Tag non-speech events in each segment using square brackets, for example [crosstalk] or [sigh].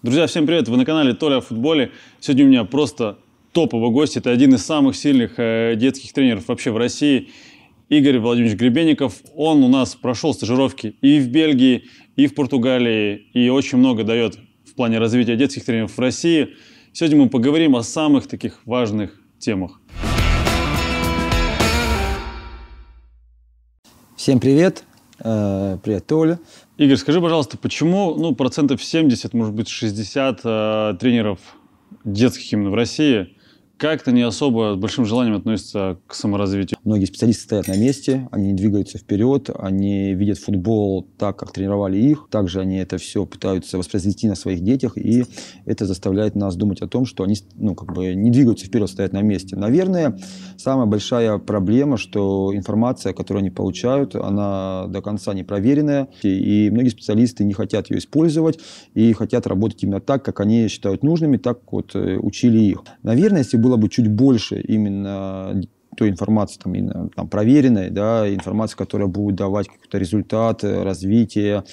Друзья, всем привет! Вы на канале Толя о футболе. Сегодня у меня просто топовый гость. Это один из самых сильных э, детских тренеров вообще в России. Игорь Владимирович Гребенников. Он у нас прошел стажировки и в Бельгии, и в Португалии, и очень много дает в плане развития детских тренеров в России. Сегодня мы поговорим о самых таких важных темах. Всем привет! Э, привет, Оля. Игорь, скажи, пожалуйста, почему ну, процентов 70, может быть, 60 э, тренеров детских именно в России как-то не особо с большим желанием относится к саморазвитию. Многие специалисты стоят на месте, они двигаются вперед, они видят футбол так, как тренировали их. Также они это все пытаются воспроизвести на своих детях, и это заставляет нас думать о том, что они ну, как бы не двигаются вперед, стоят на месте. Наверное, самая большая проблема, что информация, которую они получают, она до конца не проверенная, и многие специалисты не хотят ее использовать и хотят работать именно так, как они считают нужными, так вот э, учили их. Наверное, если бы было бы чуть больше именно той информации, там, именно, там, проверенной, да, информации, которая будет давать какой-то результат, э, развитие.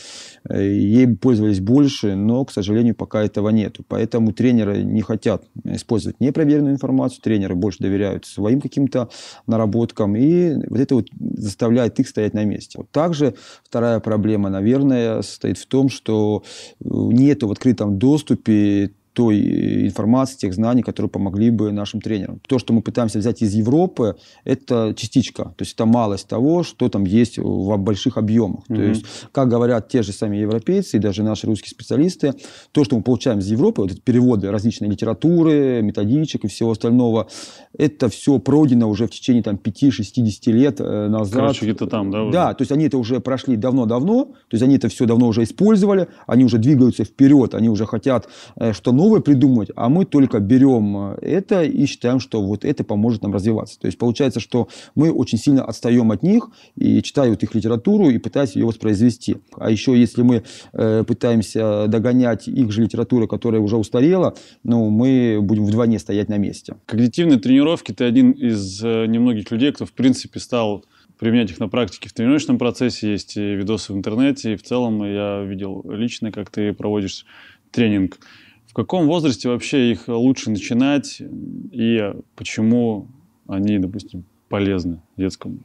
Э, ей пользовались больше, но, к сожалению, пока этого нет. Поэтому тренеры не хотят использовать непроверенную информацию, тренеры больше доверяют своим каким-то наработкам, и вот это вот заставляет их стоять на месте. Вот также вторая проблема, наверное, состоит в том, что э, нету в открытом доступе той э, информации, тех знаний, которые помогли бы нашим тренерам. То, что мы пытаемся взять из Европы, это частичка. То есть это малость того, что там есть в больших объемах. Mm-hmm. То есть, как говорят те же сами европейцы и даже наши русские специалисты, то, что мы получаем из Европы, вот эти переводы различной литературы, методичек и всего остального, это все пройдено уже в течение там, 5-60 лет э, назад. Короче, где-то там, да? Уже? Да, то есть они это уже прошли давно-давно, то есть они это все давно уже использовали, они уже двигаются вперед, они уже хотят э, что новое новое придумывать, а мы только берем э, это и считаем, что вот это поможет нам развиваться. То есть получается, что мы очень сильно отстаем от них и читают их литературу и пытаются ее воспроизвести. А еще если мы э, пытаемся догонять их же литературу, которая уже устарела, ну, мы будем вдвойне стоять на месте. Когнитивные тренировки – ты один из э, немногих людей, кто, в принципе, стал применять их на практике в тренировочном процессе. Есть видосы в интернете, и в целом я видел лично, как ты проводишь тренинг каком возрасте вообще их лучше начинать и почему они, допустим, полезны детскому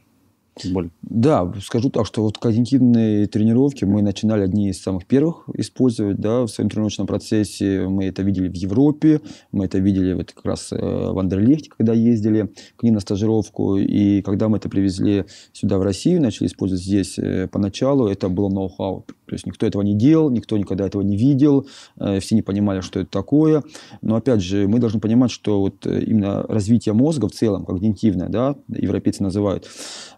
футболе? Да, скажу так, что вот когнитивные тренировки мы начинали одни из самых первых использовать, да, в своем тренировочном процессе. Мы это видели в Европе, мы это видели вот как раз э, в Андерлехте, когда ездили к ним на стажировку. И когда мы это привезли сюда, в Россию, начали использовать здесь э, поначалу, это было ноу-хау то есть никто этого не делал, никто никогда этого не видел, э, все не понимали, что это такое. Но опять же, мы должны понимать, что вот э, именно развитие мозга в целом, когнитивное, да, европейцы называют,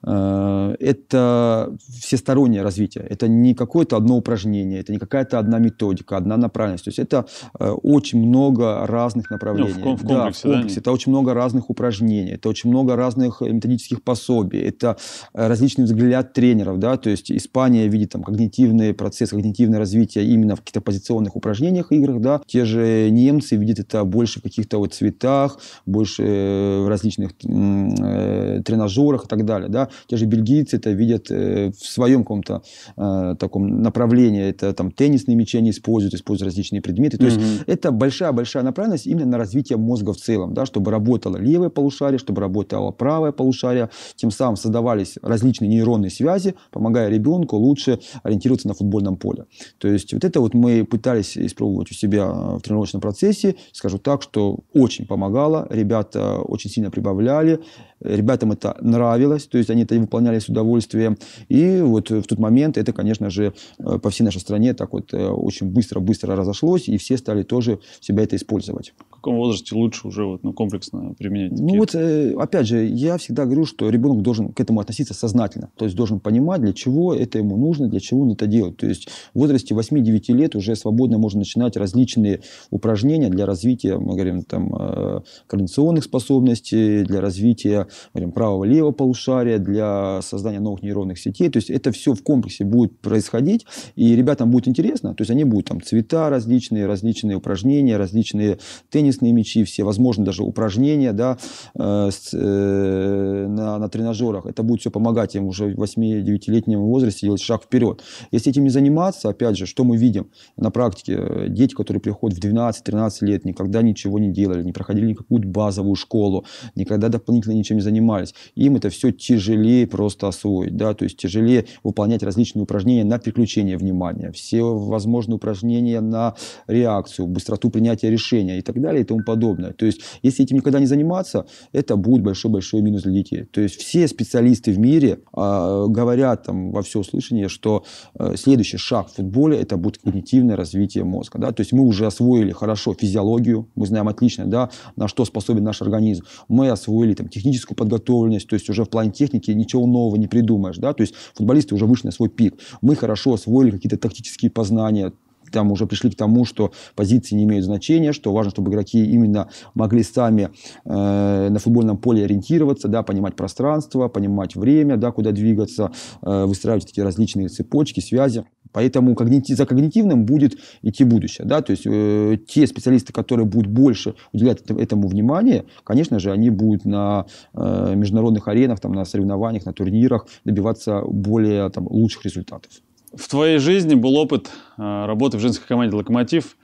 э, это всестороннее развитие. Это не какое-то одно упражнение, это не какая-то одна методика, одна направленность. То есть это очень много разных направлений. Ну, в, в комплексе, да, в комплексе. Да? Это очень много разных упражнений, это очень много разных методических пособий, это различный взгляд тренеров, да, то есть Испания видит там когнитивные процесс когнитивного развития именно в каких-то позиционных упражнениях, играх, да. Те же немцы видят это больше в каких-то вот цветах, больше э, в различных э, тренажерах и так далее, да. Те же бельгийцы это видят э, в своем каком-то э, таком направлении. Это там теннисные мячи они используют, используют различные предметы. То mm-hmm. есть это большая-большая направленность именно на развитие мозга в целом, да, чтобы работало левое полушарие, чтобы работало правое полушарие. Тем самым создавались различные нейронные связи, помогая ребенку лучше ориентироваться на футбол футбольном поле. То есть вот это вот мы пытались испробовать у себя э, в тренировочном процессе. Скажу так, что очень помогало. Ребята э, очень сильно прибавляли. Ребятам это нравилось, то есть они это выполняли с удовольствием. И вот в тот момент это, конечно же, э, по всей нашей стране так вот э, очень быстро-быстро разошлось, и все стали тоже себя это использовать. В каком возрасте лучше уже вот, ну, комплексно применять? Ну такие? Ну вот, э, опять же, я всегда говорю, что ребенок должен к этому относиться сознательно, то есть должен понимать, для чего это ему нужно, для чего он это делает. То есть в возрасте 8-9 лет уже свободно можно начинать различные упражнения для развития, мы говорим, там, координационных способностей, для развития говорим, правого-левого полушария, для создания новых нейронных сетей. То есть это все в комплексе будет происходить, и ребятам будет интересно. То есть они будут там цвета различные, различные упражнения, различные теннисные мячи, все, возможно, даже упражнения да, э, э, на, на тренажерах. Это будет все помогать им уже в 8-9-летнем возрасте делать шаг вперед. Если этим не заниматься, опять же, что мы видим на практике? Дети, которые приходят в 12-13 лет, никогда ничего не делали, не проходили никакую базовую школу, никогда дополнительно ничего этим занимались, им это все тяжелее просто освоить, да, то есть тяжелее выполнять различные упражнения на переключение внимания, все возможные упражнения на реакцию, быстроту принятия решения и так далее и тому подобное. То есть если этим никогда не заниматься, это будет большой-большой минус для детей. То есть все специалисты в мире а, говорят там во все услышание, что а, следующий шаг в футболе это будет когнитивное развитие мозга, да, то есть мы уже освоили хорошо физиологию, мы знаем отлично, да, на что способен наш организм, мы освоили там техническую физическую подготовленность, то есть уже в плане техники ничего нового не придумаешь, да, то есть футболисты уже вышли на свой пик. Мы хорошо освоили какие-то тактические познания, там уже пришли к тому, что позиции не имеют значения, что важно, чтобы игроки именно могли сами э, на футбольном поле ориентироваться, да, понимать пространство, понимать время, да, куда двигаться, э, выстраивать такие различные цепочки, связи. Поэтому за когнитивным будет идти будущее. Да? То есть э, те специалисты, которые будут больше уделять этому внимание, конечно же, они будут на э, международных аренах, там, на соревнованиях, на турнирах добиваться более там, лучших результатов. В твоей жизни был опыт э, работы в женской команде «Локомотив».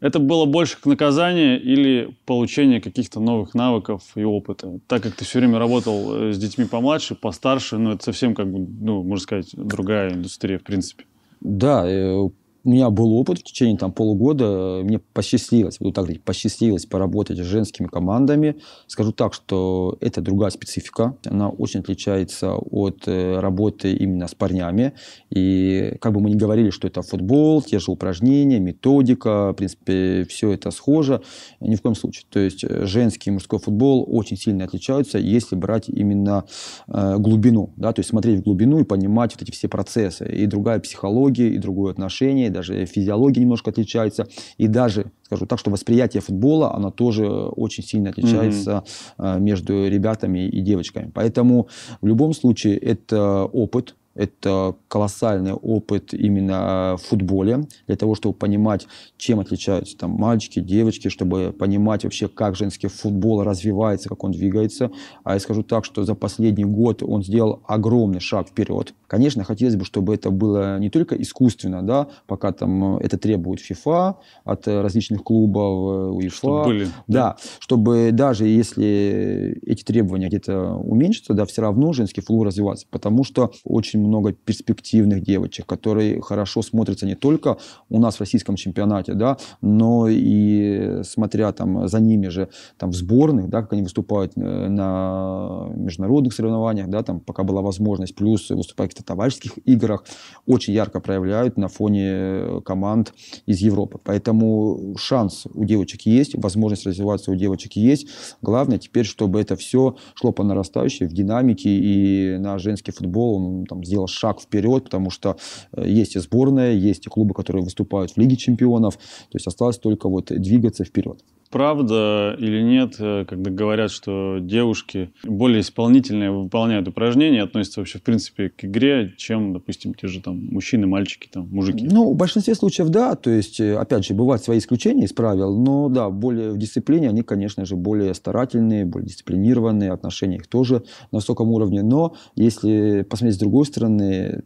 Это было больше к наказанию или получение каких-то новых навыков и опыта? Так как ты все время работал э, с детьми помладше, постарше, ну, это совсем как бы, ну, можно сказать, другая индустрия, в принципе. Да, э, у меня был опыт в течение там, полугода, мне посчастливилось, буду так говорить, посчастливилось поработать с женскими командами. Скажу так, что это другая специфика, она очень отличается от э, работы именно с парнями. И как бы мы ни говорили, что это футбол, те же упражнения, методика, в принципе, все это схоже, ни в коем случае. То есть э, женский и мужской футбол очень сильно отличаются, если брать именно э, глубину, да, то есть смотреть в глубину и понимать вот эти все процессы. И другая психология, и другое отношение, сильнее, даже физиология немножко отличается. И даже, скажу так, что восприятие футбола, оно тоже очень сильно отличается mm-hmm. между ребятами и девочками. Поэтому в любом случае это опыт, это колоссальный опыт именно в футболе, для того, чтобы понимать, чем отличаются там мальчики, девочки, чтобы понимать вообще, как женский футбол развивается, как он двигается. А я скажу так, что за последний год он сделал огромный шаг вперед. Конечно, хотелось бы, чтобы это было не только искусственно, да, пока там это требует FIFA от различных клубов UEFA. Чтобы были. Да, чтобы даже если эти требования где-то уменьшатся, да, все равно женский футбол развивается, потому что очень много перспективных девочек, которые хорошо смотрятся не только у нас в российском чемпионате, да, но и смотря там за ними же там в сборных, да, как они выступают э, на международных соревнованиях, да, там пока была возможность, плюс выступать в каких-то товарищеских играх, очень ярко проявляют на фоне э, команд из Европы. Поэтому шанс у девочек есть, возможность развиваться у девочек есть. Главное теперь, чтобы это все шло по нарастающей в динамике и на женский футбол он ну, там сделал сделал шаг вперед, потому что э, есть и сборная, есть и клубы, которые выступают в Лиге чемпионов. То есть осталось только вот двигаться вперед. Правда или нет, э, когда говорят, что девушки более исполнительные выполняют упражнения, относятся вообще в принципе к игре, чем, допустим, те же там мужчины, мальчики, там мужики? Ну, в большинстве случаев да, то есть, э, опять же, бывают свои исключения из правил, но да, более в дисциплине они, конечно же, более старательные, более дисциплинированные, отношения их тоже на высоком уровне, но если посмотреть с другой стороны, определенные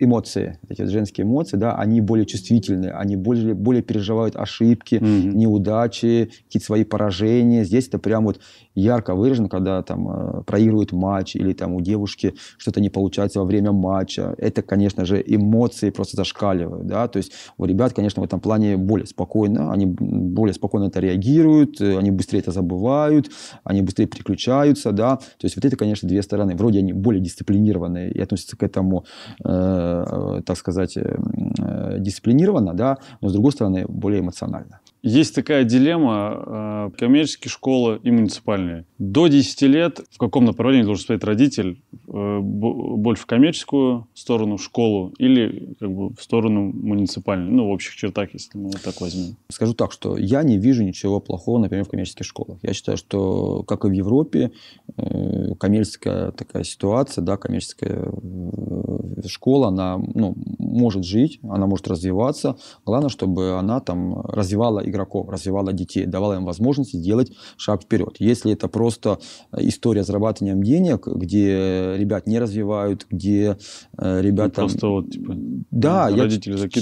эмоции, эти женские эмоции, да, они более чувствительны, они более, более переживают ошибки, mm-hmm. неудачи, какие-то свои поражения. Здесь это прям вот ярко выражено, когда там э, проигрывают матч или там у девушки что-то не получается во время матча. Это, конечно же, эмоции просто зашкаливают, да, то есть у ребят, конечно, в этом плане более спокойно, они более спокойно это реагируют, э, они быстрее это забывают, они быстрее переключаются, да, то есть вот это, конечно, две стороны. Вроде они более дисциплинированные и относятся к этому этому, э, э, так сказать, эм, э, дисциплинированно, да, но с другой стороны более эмоционально. Есть такая дилемма э, коммерческие школы и муниципальные. До 10 лет в каком направлении должен стоять родитель? Э, больше в коммерческую сторону, в школу или как бы в сторону муниципальную, Ну, в общих чертах, если мы вот так возьмем. Скажу так, что я не вижу ничего плохого, например, в коммерческих школах. Я считаю, что, как и в Европе, э, коммерческая такая ситуация, да, коммерческая э, школа, она ну, может жить, она может развиваться. Главное, чтобы она там развивала и игроков, развивала детей, давала им возможность сделать шаг вперед. Если это просто э, история зарабатывания денег, где ребят не развивают, где э, ребята... Ну, просто вот, типа, да, я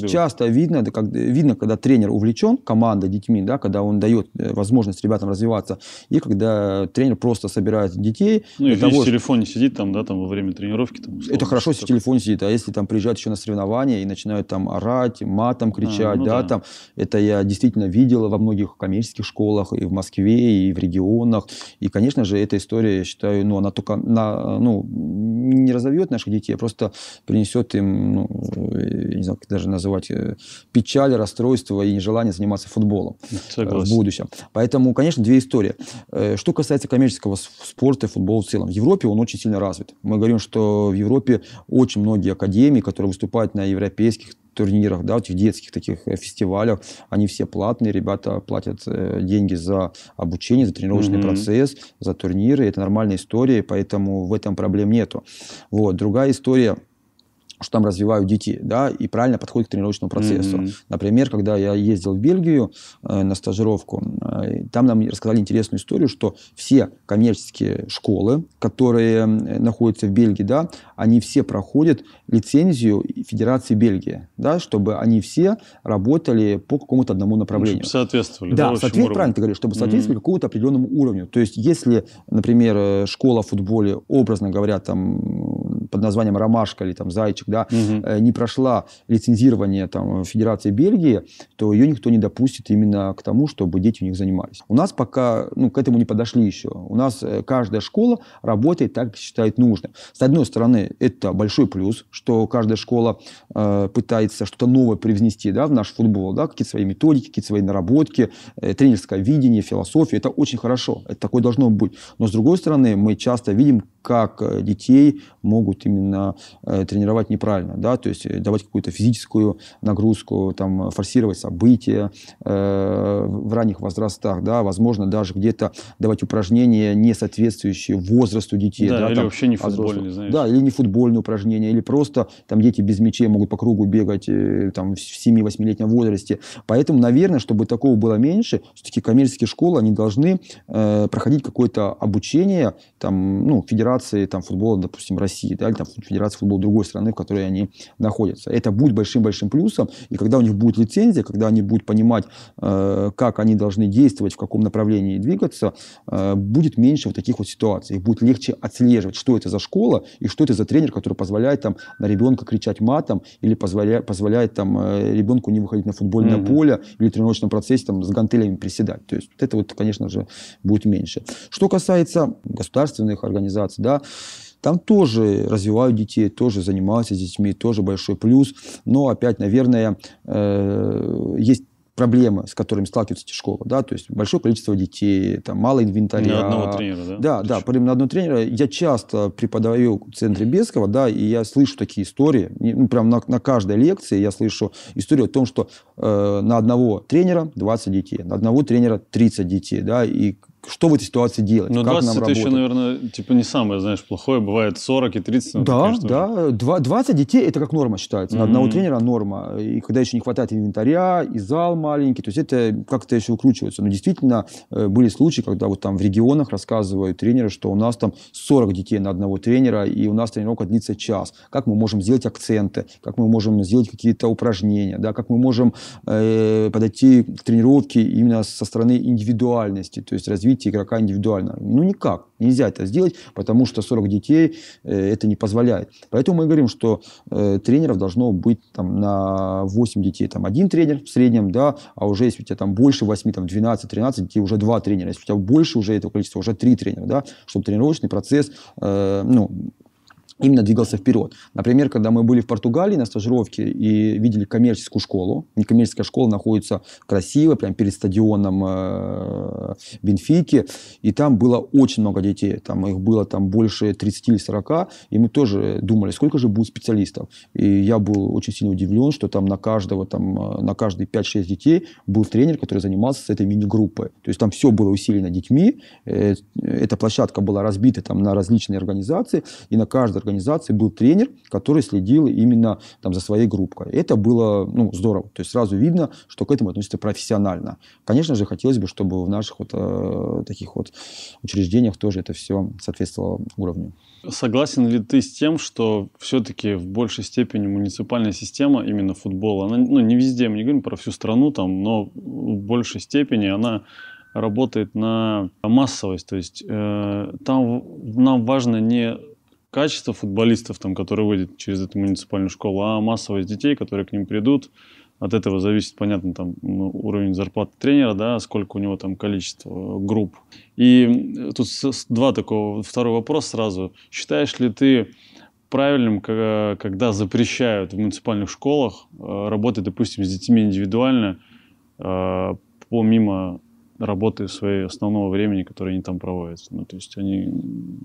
часто видно, да, как, видно, когда тренер увлечен, команда детьми, да, когда он дает э, возможность ребятам развиваться, и когда тренер просто собирает детей... Ну, и того, в телефоне сидит там, да, там во время тренировки. Там, условно, это хорошо, если в телефоне сидит, а если там приезжают еще на соревнования и начинают там орать, матом а, кричать, а, ну, да, да, там, это я действительно видел видела во многих коммерческих школах и в Москве, и в регионах. И, конечно же, эта история, я считаю, ну, она только на, ну, не разовьет наших детей, а просто принесет им, ну, я не знаю, как даже называть, э, печаль, расстройство и нежелание заниматься футболом э, Согласен. в будущем. Поэтому, конечно, две истории. Э, что касается коммерческого спорта и футбола в целом, в Европе он очень сильно развит. Мы говорим, что в Европе очень многие академии, которые выступают на европейских турнирах, да, этих детских таких э, фестивалях, они все платные, ребята платят э, деньги за обучение, за тренировочный mm-hmm. процесс, за турниры, это нормальная история, поэтому в этом проблем нету. Вот, другая история – что там развивают детей, да, и правильно подходят к тренировочному процессу. Mm-hmm. Например, когда я ездил в Бельгию э, на стажировку, э, там нам рассказали интересную историю, что все коммерческие школы, которые находятся в Бельгии, да, они все проходят лицензию Федерации Бельгии, да, чтобы они все работали по какому-то одному направлению. Чтобы соответствовали. Да, да соответствовали, правильно ты говоришь, чтобы соответствовали mm-hmm. какому-то определенному уровню. То есть, если, например, э, школа в футболе, образно говоря, там под названием «Ромашка» или там «Зайчик», да, угу. не прошла лицензирование там, э, Федерации Бельгии, то ее никто не допустит именно к тому, чтобы дети у них занимались. У нас пока ну, к этому не подошли еще. У нас э, каждая школа работает так, как считает нужным. С одной стороны, это большой плюс, что каждая школа Э, пытается что-то новое привнести да, в наш футбол, да, какие-то свои методики, какие-то свои наработки, э, тренерское видение, философия. Это очень хорошо, это такое должно быть. Но, с другой стороны, мы часто видим, как э, детей могут именно э, тренировать неправильно, да, то есть э, давать какую-то физическую нагрузку, там, форсировать события э, в ранних возрастах, да, возможно, даже где-то давать упражнения, не соответствующие возрасту детей. Да, да или там, вообще не а футбольные, знаешь. Да, или не футбольные упражнения, или просто там дети без мячей могут могут по кругу бегать э, там, в 7-8-летнем возрасте. Поэтому, наверное, чтобы такого было меньше, все-таки коммерческие школы, они должны э, проходить какое-то обучение там, ну, федерации там, футбола, допустим, России, да, или там, федерации футбола другой страны, в которой они находятся. Это будет большим-большим плюсом. И когда у них будет лицензия, когда они будут понимать, э, как они должны действовать, в каком направлении двигаться, э, будет меньше вот таких вот ситуаций. Их будет легче отслеживать, что это за школа и что это за тренер, который позволяет там на ребенка кричать матом или позволяет, позволяет там э, ребенку не выходить на футбольное mm-hmm. поле или в тренировочном процессе там с гантелями приседать. То есть вот это вот, конечно же, будет меньше. Что касается государственных организаций, да, там тоже развивают детей, тоже занимаются с детьми, тоже большой плюс. Но опять, наверное, э, есть проблемы, с которыми сталкиваются эти школы, да, то есть большое количество детей, там, мало инвентаря. На одного тренера, да? Да, да, прям на одного тренера. Я часто преподаю в центре Бескова, да, и я слышу такие истории, ну, прям на, на каждой лекции я слышу историю о том, что э, на одного тренера 20 детей, на одного тренера 30 детей, да, и что в этой ситуации делать? Ну, 20 нам это еще, наверное, типа не самое, знаешь, плохое. Бывает 40 и 30. Ну, да, конечно, да. 20 детей – это как норма считается. Mm-hmm. Одного тренера – норма. И когда еще не хватает инвентаря, и зал маленький, то есть это как-то еще укручивается. Но действительно э, были случаи, когда вот там в регионах рассказывают тренеры, что у нас там 40 детей на одного тренера, и у нас тренировка длится час. Как мы можем сделать акценты? Как мы можем сделать какие-то упражнения? Да? Как мы можем э, подойти к тренировке именно со стороны индивидуальности, то есть развить развитии игрока индивидуально. Ну никак, нельзя это сделать, потому что 40 детей э, это не позволяет. Поэтому мы говорим, что э, тренеров должно быть там, на 8 детей там, один тренер в среднем, да, а уже если у тебя там больше 8, там 12, 13 детей, уже два тренера. Если у тебя больше уже этого количества, уже три тренера, да, чтобы тренировочный процесс э, ну, именно двигался вперед. Например, когда мы были в Португалии на стажировке и видели коммерческую школу, некоммерческая школа находится красиво, прямо перед стадионом э, Бенфики, и там было очень много детей, там их было там больше 30 или 40, и мы тоже думали, сколько же будет специалистов. И я был очень сильно удивлен, что там на каждого, там, э, на каждые 5-6 детей был тренер, который занимался с этой мини-группой. То есть там все было усилено детьми, э, эта площадка была разбита там на различные организации, и на каждой организации был тренер, который следил именно там, за своей группой. Это было ну, здорово. То есть сразу видно, что к этому относится профессионально. Конечно же, хотелось бы, чтобы в наших вот, э, таких вот учреждениях тоже это все соответствовало уровню. Согласен ли ты с тем, что все-таки в большей степени муниципальная система именно футбола, она, ну не везде, мы не говорим про всю страну там, но в большей степени она работает на массовость, то есть э, там нам важно не качество футболистов, там, которые выйдет через эту муниципальную школу, а массовость детей, которые к ним придут. От этого зависит, понятно, там, уровень зарплаты тренера, да, сколько у него там количество э, групп. И э, тут два такого, второй вопрос сразу. Считаешь ли ты правильным, когда запрещают в муниципальных школах э, работать, допустим, с детьми индивидуально, помимо работы своего основного времени, которое они там проводят. Ну, то есть они...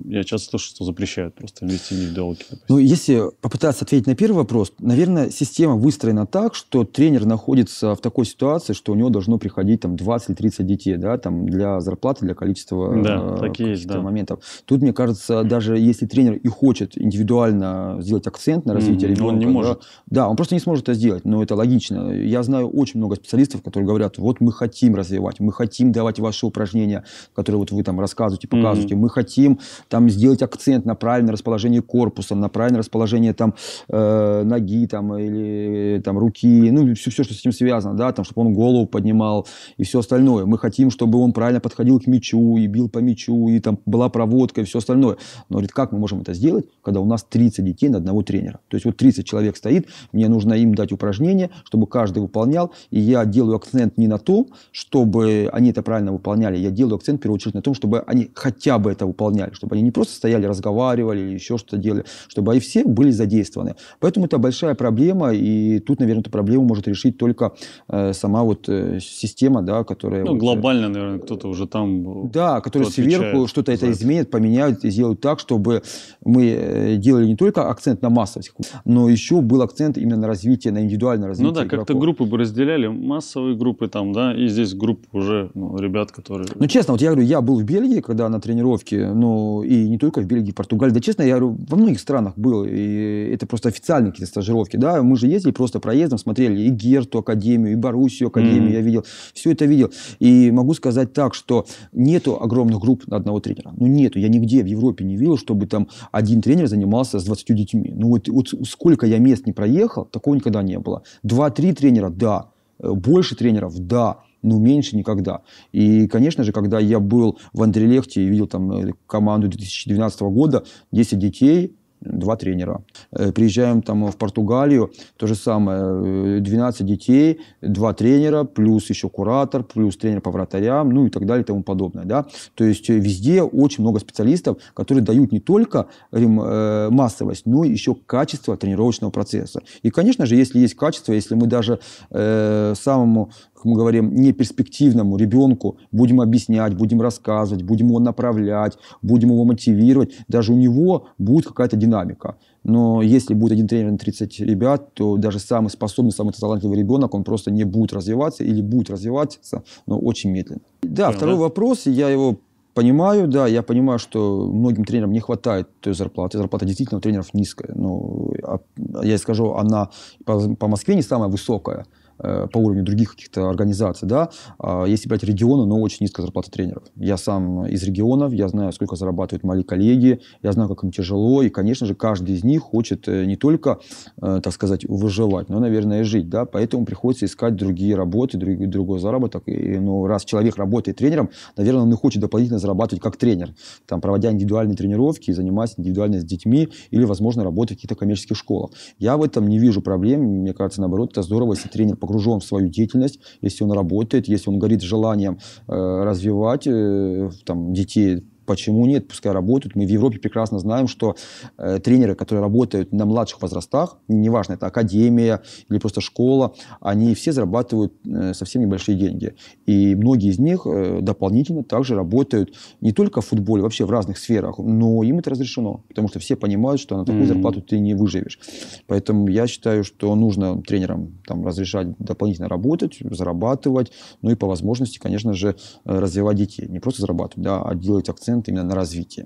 Я часто слышу, что запрещают просто инвестировать в диалоги. Ну, если попытаться ответить на первый вопрос, наверное, система выстроена так, что тренер находится в такой ситуации, что у него должно приходить там 20 или 30 детей, да, там для зарплаты, для количества, да, э, такие есть, да. моментов. Тут, мне кажется, даже если тренер и хочет индивидуально сделать акцент на развитие mm-hmm. ребенка... Он не может. Да, да, он просто не сможет это сделать, но это логично. Я знаю очень много специалистов, которые говорят, вот мы хотим развивать, мы хотим хотим давать ваши упражнения, которые вот вы там рассказываете, показываете. Mm-hmm. Мы хотим там сделать акцент на правильное расположение корпуса, на правильное расположение там э, ноги там или там руки, ну все, все, что с этим связано, да, там, чтобы он голову поднимал и все остальное. Мы хотим, чтобы он правильно подходил к мячу и бил по мячу, и там была проводка и все остальное. Но говорит, как мы можем это сделать, когда у нас 30 детей на одного тренера? То есть вот 30 человек стоит, мне нужно им дать упражнение, чтобы каждый выполнял, и я делаю акцент не на то, чтобы они они это правильно выполняли. Я делаю акцент, в первую очередь, на том, чтобы они хотя бы это выполняли, чтобы они не просто стояли, разговаривали или еще что-то делали, чтобы они все были задействованы. Поэтому это большая проблема, и тут, наверное, эту проблему может решить только э, сама вот э, система, да, которая... Ну, вот, э, глобально, наверное, кто-то уже там... Да, который сверху что-то это изменит, поменяет и сделают так, чтобы мы э, делали не только акцент на массовость, но еще был акцент именно на развитие, на индивидуальное развитие Ну да, как-то группы бы разделяли, массовые группы там, да, и здесь группы уже ну, ребят, которые... Ну, честно, вот я говорю, я был в Бельгии, когда на тренировке, ну, и не только в Бельгии, Португалии, да, честно, я говорю, во многих странах был, и это просто официальные какие-то стажировки, да, мы же ездили просто проездом, смотрели и Герту Академию, и Боруссию Академию, mm-hmm. я видел, все это видел, и могу сказать так, что нету огромных групп на одного тренера, ну, нету, я нигде в Европе не видел, чтобы там один тренер занимался с 20 детьми, ну, вот, вот сколько я мест не проехал, такого никогда не было, два-три тренера, да, э, больше тренеров, да, ну, меньше никогда. И, конечно же, когда я был в Андрелехте и видел там э, команду 2012 года, 10 детей, два тренера. Э, приезжаем там в Португалию, то же самое, 12 э, детей, два тренера, плюс еще куратор, плюс тренер по вратарям, ну и так далее и тому подобное. Да? То есть везде очень много специалистов, которые дают не только массовость, но еще качество тренировочного процесса. И, конечно же, если есть качество, если мы даже самому как мы говорим, неперспективному ребенку будем объяснять, будем рассказывать, будем его направлять, будем его мотивировать, даже у него будет какая-то динамика. Но если будет один тренер на 30 ребят, то даже самый способный, самый талантливый ребенок, он просто не будет развиваться или будет развиваться, но очень медленно. Да, Понял, второй да? вопрос, я его понимаю, да, я понимаю, что многим тренерам не хватает той зарплаты. Зарплата действительно у тренеров низкая. Но а, я скажу, она по Москве не самая высокая. Э, по уровню других каких-то организаций, да, а если брать регионы, но очень низкая зарплата тренеров. Я сам из регионов, я знаю, сколько зарабатывают мои коллеги, я знаю, как им тяжело, и, конечно же, каждый из них хочет э, не только, э, так сказать, выживать, но, наверное, и жить, да, поэтому приходится искать другие работы, другой, другой заработок, и, ну, раз человек работает тренером, наверное, он и хочет дополнительно зарабатывать как тренер, там, проводя индивидуальные тренировки, занимаясь индивидуально с детьми или, возможно, работать в каких-то коммерческих школах. Я в этом не вижу проблем, мне кажется, наоборот, это здорово, если тренер погружен в свою деятельность, если он работает, если он горит желанием э, развивать э, там, детей, Почему нет? Пускай работают. Мы в Европе прекрасно знаем, что э, тренеры, которые работают на младших возрастах, неважно, это академия или просто школа, они все зарабатывают э, совсем небольшие деньги. И многие из них э, дополнительно также работают не только в футболе, вообще в разных сферах, но им это разрешено, потому что все понимают, что на такую mm-hmm. зарплату ты не выживешь. Поэтому я считаю, что нужно тренерам там, разрешать дополнительно работать, зарабатывать, ну и по возможности, конечно же, э, развивать детей. Не просто зарабатывать, да, а делать акцент акцент именно на развитии.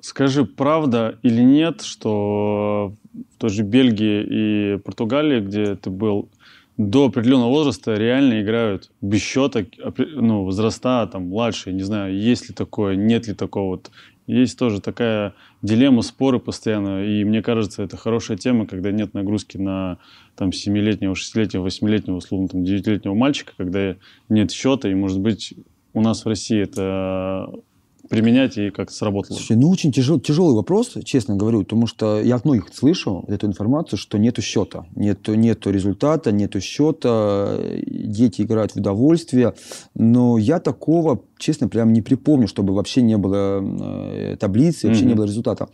Скажи, правда или нет, что в той же Бельгии и Португалии, где ты был, до определенного возраста реально играют без счета, ну, возраста там младшие, не знаю, есть ли такое, нет ли такого. Вот есть тоже такая дилемма, споры постоянно, и мне кажется, это хорошая тема, когда нет нагрузки на там 7-летнего, 6-летнего, 8-летнего, условно, там 9-летнего мальчика, когда нет счета, и, может быть, у нас в России это применять и как сработало? Слушай, ну, очень тяжел, тяжелый вопрос, честно говорю, потому что я от многих слышал эту информацию, что нету счета, нету, нету результата, нету счета, дети играют в удовольствие, но я такого, честно, прям не припомню, чтобы вообще не было э, таблицы, вообще mm-hmm. не было результата.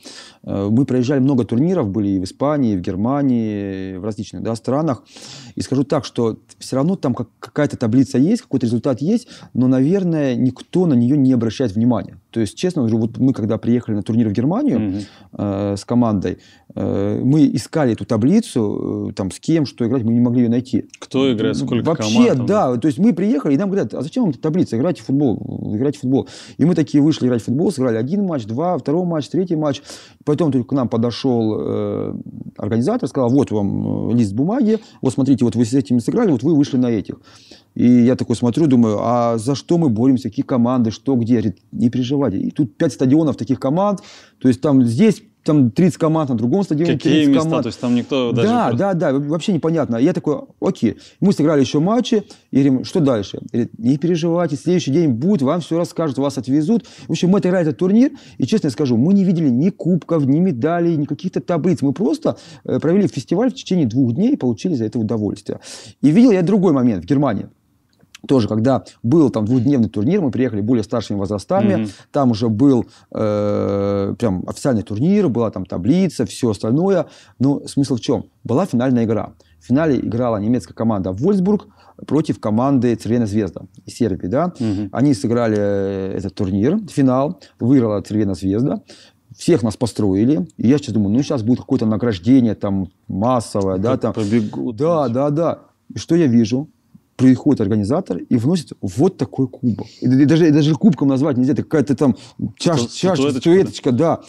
Э, мы проезжали много турниров, были и в Испании, и в Германии, и в различных да, странах, и скажу так, что все равно там как, какая-то таблица есть, какой-то результат есть, но, наверное, никто на нее не обращает внимания. То есть, честно говорю, вот мы когда приехали на турнир в Германию угу. э, с командой, э, мы искали эту таблицу, э, там, с кем, что играть, мы не могли ее найти. Кто играет, сколько Вообще, команд? Вообще, да. То есть, мы приехали, и нам говорят, а зачем вам эта таблица? Играйте в футбол, играйте в футбол. И мы такие вышли играть в футбол, сыграли один матч, два, второй матч, третий матч. Потом к нам подошел э, организатор, сказал, вот вам э, лист бумаги, вот смотрите, вот вы с этими сыграли, вот вы вышли на этих. И я такой смотрю, думаю, а за что мы боремся, какие команды, что, где? Говорит, не переживайте. И тут пять стадионов таких команд, то есть там здесь там 30 команд, на другом стадионе Какие 30 места? команд. То есть там никто даже... Да, да, да, вообще непонятно. Я такой, окей. Мы сыграли еще матчи, и говорим, что дальше? Говорит, не переживайте, следующий день будет, вам все расскажут, вас отвезут. В общем, мы отыграли этот турнир, и честно скажу, мы не видели ни кубков, ни медалей, ни каких-то таблиц. Мы просто э, провели фестиваль в течение двух дней и получили за это удовольствие. И видел я другой момент в Германии тоже, когда был там двухдневный турнир, мы приехали более старшими возрастами, mm-hmm. там уже был э, прям официальный турнир, была там таблица, все остальное. Но смысл в чем? Была финальная игра. В финале играла немецкая команда Вольсбург против команды Цервена Звезда из Сербии, да. Угу. Они сыграли э, этот турнир, финал, выиграла Цервена Звезда. Всех нас построили. И я сейчас думаю, ну сейчас будет какое-то награждение там массовое, да, там. Побегут. Да, да, да. И что я вижу? приходит организатор и вносит вот такой кубок. И, и даже, и даже кубком назвать нельзя, это какая-то там чаш, Сту- чаш, статуэточка, да. да.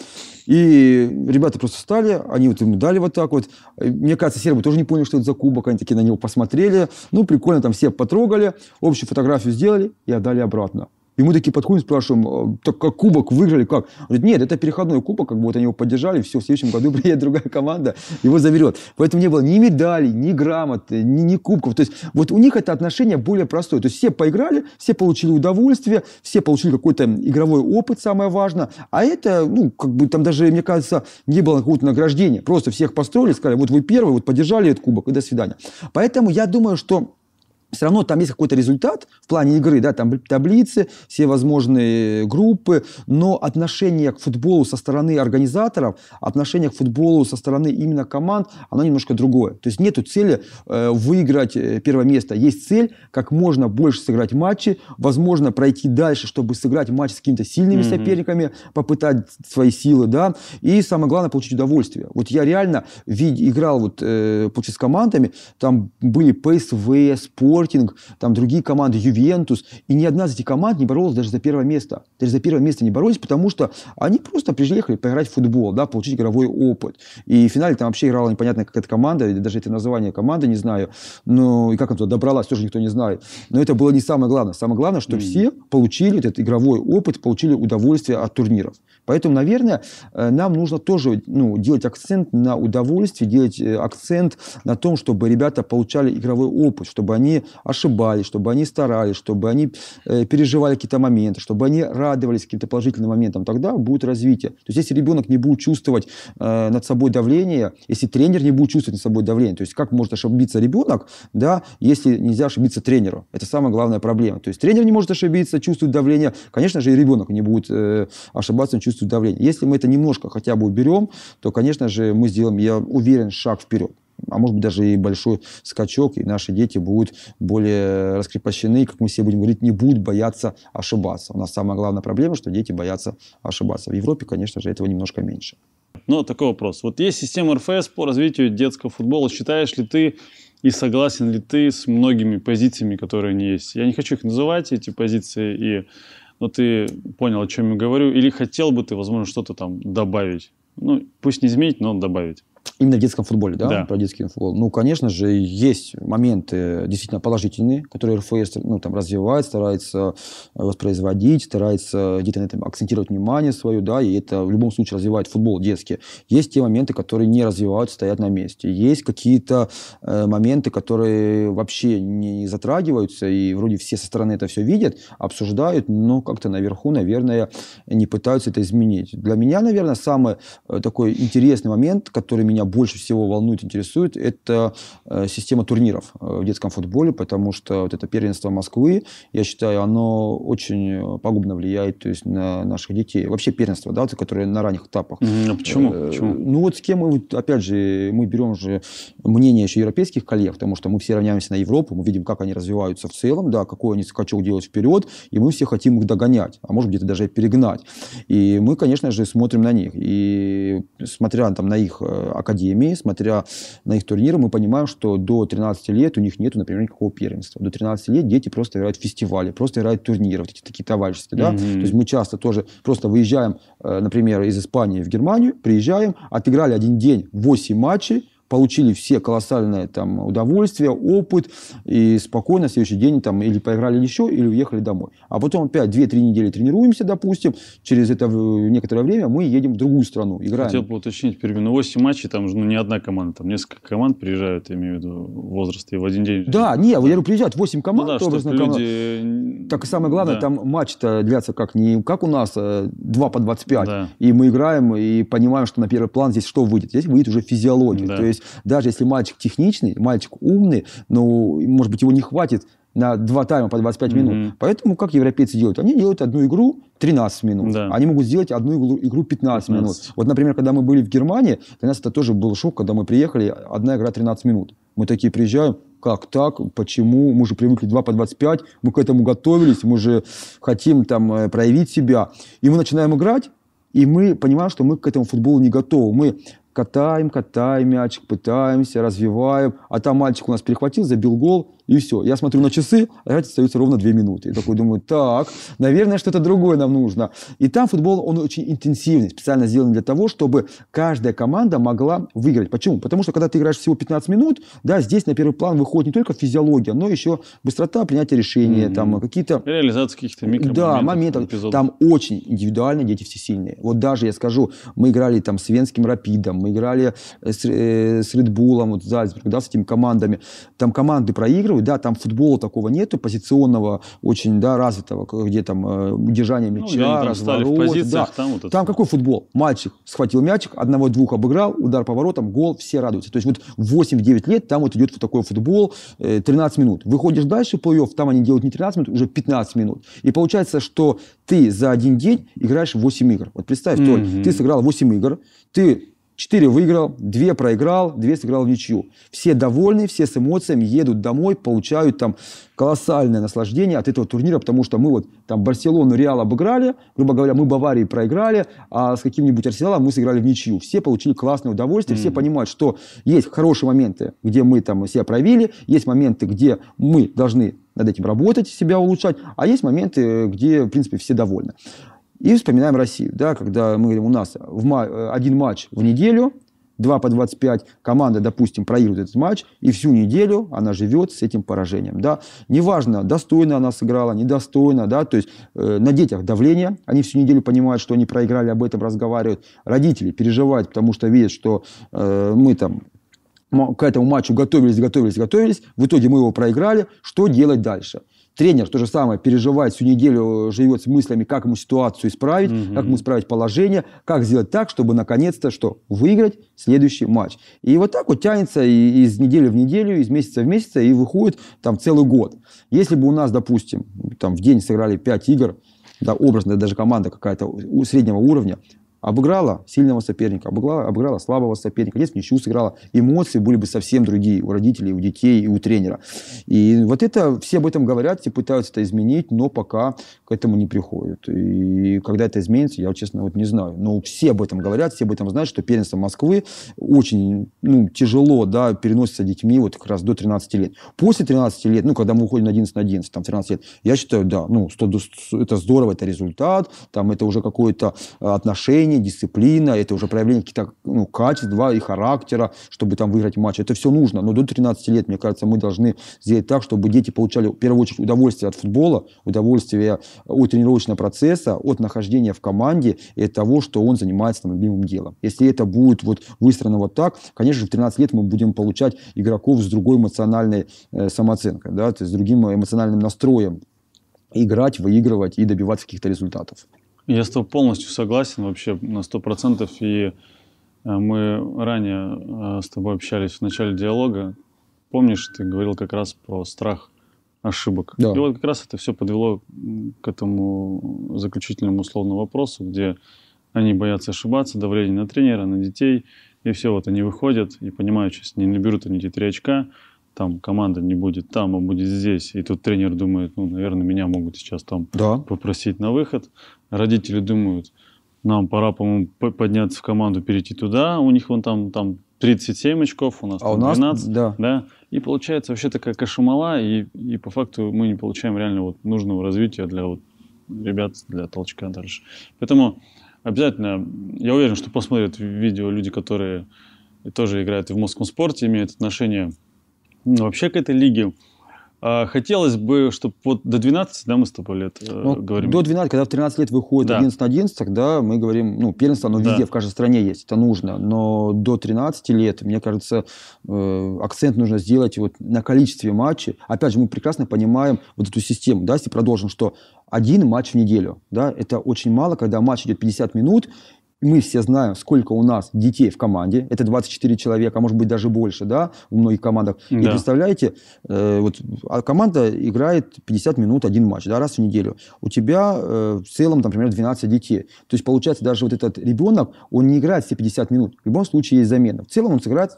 И ребята просто встали, они вот ему дали вот так вот. Мне кажется, сербы тоже не поняли, что это за кубок, они такие на него посмотрели. Ну, прикольно, там все потрогали, общую фотографию сделали и отдали обратно. И мы такие подходим, спрашиваем, «А, так как кубок выиграли, как? Он говорит, нет, это переходной кубок, как бы вот они его поддержали, все, в следующем году [laughs] приедет другая команда, его заберет. Поэтому не было ни медалей, ни грамот, ни, ни кубков. То есть вот у них это отношение более простое. То есть все поиграли, все получили удовольствие, все получили какой-то игровой опыт, самое важное. А это, ну, как бы там даже, мне кажется, не было какого-то награждения. Просто всех построили, сказали, вот вы первые, вот поддержали этот кубок, и до свидания. Поэтому я думаю, что все равно там есть какой-то результат в плане игры, да, там таблицы, все возможные группы, но отношение к футболу со стороны организаторов, отношение к футболу со стороны именно команд, оно немножко другое. То есть нету цели э, выиграть э, первое место, есть цель как можно больше сыграть матчи, возможно пройти дальше, чтобы сыграть матч с какими-то сильными mm-hmm. соперниками, попытать свои силы, да, и самое главное получить удовольствие. Вот я реально вид- играл вот э, с командами, там были ПСВ, Спор, Спортинг, там другие команды, Ювентус. И ни одна из этих команд не боролась даже за первое место. Даже за первое место не боролись, потому что они просто приехали поиграть в футбол, да, получить игровой опыт. И в финале там вообще играла непонятная какая-то команда, даже это название команды не знаю. Ну, и как она туда добралась, тоже никто не знает. Но это было не самое главное. Самое главное, что mm-hmm. все получили этот игровой опыт, получили удовольствие от турниров. Поэтому, наверное, э, нам нужно тоже ну, делать акцент на удовольствие, делать э, акцент на том, чтобы ребята получали игровой опыт, чтобы они ошибались, чтобы они старались, чтобы они э, переживали какие-то моменты, чтобы они радовались каким-то положительным моментам. Тогда будет развитие. То есть, если ребенок не будет чувствовать э, над собой давление, если тренер не будет чувствовать над собой давление, то есть, как может ошибиться ребенок, да, если нельзя ошибиться тренеру? Это самая главная проблема. То есть, тренер не может ошибиться, чувствует давление. Конечно же, и ребенок не будет э, ошибаться, он чувствует чувствует давление. Если мы это немножко хотя бы уберем, то, конечно же, мы сделаем, я уверен, шаг вперед а может быть даже и большой скачок, и наши дети будут более раскрепощены, как мы все будем говорить, не будут бояться ошибаться. У нас самая главная проблема, что дети боятся ошибаться. В Европе, конечно же, этого немножко меньше. Ну, такой вопрос. Вот есть система РФС по развитию детского футбола. Считаешь ли ты и согласен ли ты с многими позициями, которые они есть? Я не хочу их называть, эти позиции и но ну, ты понял, о чем я говорю, или хотел бы ты, возможно, что-то там добавить. Ну, пусть не изменить, но добавить. Именно в детском футболе, да? да? Про детский футбол. Ну, конечно же, есть моменты действительно положительные, которые РФС ну, там, развивает, старается э, воспроизводить, старается где-то на этом акцентировать внимание свое, да, и это в любом случае развивает футбол детский. Есть те моменты, которые не развиваются, стоят на месте. Есть какие-то э, моменты, которые вообще не затрагиваются, и вроде все со стороны это все видят, обсуждают, но как-то наверху, наверное, не пытаются это изменить. Для меня, наверное, самый э, такой интересный момент, который меня меня больше всего волнует, интересует, это э, система турниров э, в детском футболе, потому что вот это первенство Москвы, я считаю, оно очень э, пагубно влияет то есть, на наших детей. Вообще первенство, да, которое на ранних этапах. А почему? почему? Ну вот с кем мы, опять же, мы берем же мнение еще европейских коллег, потому что мы все равняемся на Европу, мы видим, как они развиваются в целом, да, какой они скачок делают вперед, и мы все хотим их догонять, а может где-то даже перегнать. И мы, конечно же, смотрим на них. И смотря там, на их академии, смотря на их турниры, мы понимаем, что до 13 лет у них нет, например, никакого первенства. До 13 лет дети просто играют в фестивали, просто играют турниры, вот эти такие товарищества. Да? Mm-hmm. То есть мы часто тоже просто выезжаем, э, например, из Испании в Германию, приезжаем, отыграли один день 8 матчей, получили все колоссальное там, удовольствие, опыт, и спокойно в следующий день там, или поиграли еще, или уехали домой. А потом опять 2-3 недели тренируемся, допустим, через это э, некоторое время мы едем в другую страну, играем. Хотел бы уточнить, перемену 8 матчей, там же ну, не одна команда, там несколько команд приезжают, я имею в виду возраст, и в один день. Да, не, я говорю, приезжают 8 ну команд, ну, да, образно, люди... Так и самое главное, да. там матч-то длятся как не как у нас, 2 э, по 25, да. и мы играем и понимаем, что на первый план здесь что выйдет? Здесь выйдет уже физиология, да. то есть есть даже если мальчик техничный, мальчик умный, ну может быть, его не хватит на два тайма по 25 mm-hmm. минут. Поэтому как европейцы делают? Они делают одну игру 13 минут. Да. Они могут сделать одну игру, игру 15, 15 минут. Вот, например, когда мы были в Германии, для нас это тоже был шок, когда мы приехали, одна игра 13 минут. Мы такие приезжаем, как так, почему, мы же привыкли 2 по 25, мы к этому готовились, мы же хотим там э, проявить себя. И мы начинаем играть, и мы понимаем, что мы к этому футболу не готовы. Мы катаем, катаем мячик, пытаемся, развиваем. А там мальчик у нас перехватил, забил гол, и все. Я смотрю на часы, а опять остается ровно 2 минуты. я такой думаю, так, наверное, что-то другое нам нужно. И там футбол, он очень интенсивный, специально сделан для того, чтобы каждая команда могла выиграть. Почему? Потому что когда ты играешь всего 15 минут, да, здесь на первый план выходит не только физиология, но еще быстрота принятия решения, mm-hmm. там какие-то... Реализация каких-то микромоментов. Да, моментов. Эпизодов. Там очень индивидуально дети все сильные. Вот даже, я скажу, мы играли там с Венским Рапидом, мы играли э, с, э, с Редбулом, вот Зальцбург, да, с этими командами. Там команды проигрывали, утрирую, да, там футбола такого нету, позиционного, очень, да, развитого, где там э, удержание ну, мяча, ну, разворот. позициях, да. Там, вот там какой футбол? Мальчик схватил мячик, одного-двух обыграл, удар по воротам, гол, все радуются. То есть вот 8-9 лет там вот идет вот такой футбол, э, 13 минут. Выходишь дальше, плей там они делают не 13 минут, уже 15 минут. И получается, что ты за один день играешь 8 игр. Вот представь, mm-hmm. Толь, ты сыграл 8 игр, ты четыре выиграл, две проиграл, две сыграл в ничью. Все довольны, все с эмоциями едут домой, получают там колоссальное наслаждение от этого турнира, потому что мы вот там Барселону, Реал обыграли, грубо говоря, мы Баварии проиграли, а с каким-нибудь Арсеналом мы сыграли в ничью. Все получили классное удовольствие, mm. все понимают, что есть хорошие моменты, где мы там себя провели, есть моменты, где мы должны над этим работать, себя улучшать, а есть моменты, где, в принципе, все довольны. И вспоминаем Россию, да, когда мы говорим, у нас э, в ма- э, один матч в неделю, 2 по 25, команда, допустим, проигрывает этот матч, и всю неделю она живет с этим поражением. Да? Неважно, достойно она сыграла, недостойно, да, то есть э, на детях давление, они всю неделю понимают, что они проиграли, об этом разговаривают, родители переживают, потому что видят, что э, мы там к этому матчу готовились, готовились, готовились, в итоге мы его проиграли, что делать дальше – Тренер то же самое переживает всю неделю, живет с мыслями, как ему ситуацию исправить, угу. как ему исправить положение, как сделать так, чтобы наконец-то что? Выиграть следующий матч. И вот так вот тянется и из недели в неделю, из месяца в месяц, и выходит там целый год. Если бы у нас, допустим, там в день сыграли 5 игр, да, образно даже команда какая-то среднего уровня, Обыграла сильного соперника, обыграла, обыграла слабого соперника. Если бы ничью сыграла, эмоции были бы совсем другие у родителей, у детей и у тренера. И вот это, все об этом говорят, все пытаются это изменить, но пока к этому не приходят. И когда это изменится, я, честно, вот не знаю. Но все об этом говорят, все об этом знают, что первенство Москвы очень ну, тяжело да, переносится детьми вот как раз до 13 лет. После 13 лет, ну, когда мы уходим на 11 на 11, там 13 лет, я считаю, да, ну, 100, это здорово, это результат, там это уже какое-то а, отношение терпение, дисциплина, это уже проявление каких-то ну, качеств два и характера, чтобы там выиграть матч. Это все нужно. Но до 13 лет, мне кажется, мы должны сделать так, чтобы дети получали, в первую очередь, удовольствие от футбола, удовольствие от тренировочного процесса, от нахождения в команде и от того, что он занимается там, любимым делом. Если это будет вот выстроено вот так, конечно же, в 13 лет мы будем получать игроков с другой эмоциональной э, самооценкой, да, то есть с другим эмоциональным настроем играть, выигрывать и добиваться каких-то результатов. Я с тобой полностью согласен вообще на сто процентов, И э, мы ранее э, с тобой общались в начале диалога. Помнишь, ты говорил как раз про страх ошибок. Да. И вот как раз это все подвело к этому заключительному условному вопросу, где они боятся ошибаться, давление на тренера, на детей, и все, вот они выходят и понимают, что если не наберут они эти три очка, там команда не будет там, а будет здесь. И тут тренер думает, ну, наверное, меня могут сейчас там да. попросить на выход. Родители думают, нам пора, по-моему, подняться в команду, перейти туда. У них вон там, там 37 очков, у нас а там у нас, 12. Да. да. И получается вообще такая кашумала, и, и по факту мы не получаем реально вот нужного развития для вот ребят, для толчка дальше. Поэтому обязательно, я уверен, что посмотрят видео люди, которые тоже играют в московском спорте, имеют отношение вообще к этой лиге. А, хотелось бы, чтобы вот до 12, да, мы с тобой лет э, ну, говорим. До 12, когда в 13 лет выходит да. 11 на 11, тогда мы говорим, ну, первенство, оно везде, да. в каждой стране есть, это нужно. Но до 13 лет, мне кажется, э, акцент нужно сделать вот на количестве матчей. Опять же, мы прекрасно понимаем вот эту систему, да, если продолжим, что один матч в неделю, да, это очень мало, когда матч идет 50 минут, мы все знаем, сколько у нас детей в команде. Это 24 человека, а может быть даже больше, да, у многих командах. Да. И представляете, э, вот а команда играет 50 минут один матч, да, раз в неделю. У тебя э, в целом, там, например, 12 детей. То есть получается, даже вот этот ребенок, он не играет все 50 минут. В любом случае есть замена. В целом он сыграет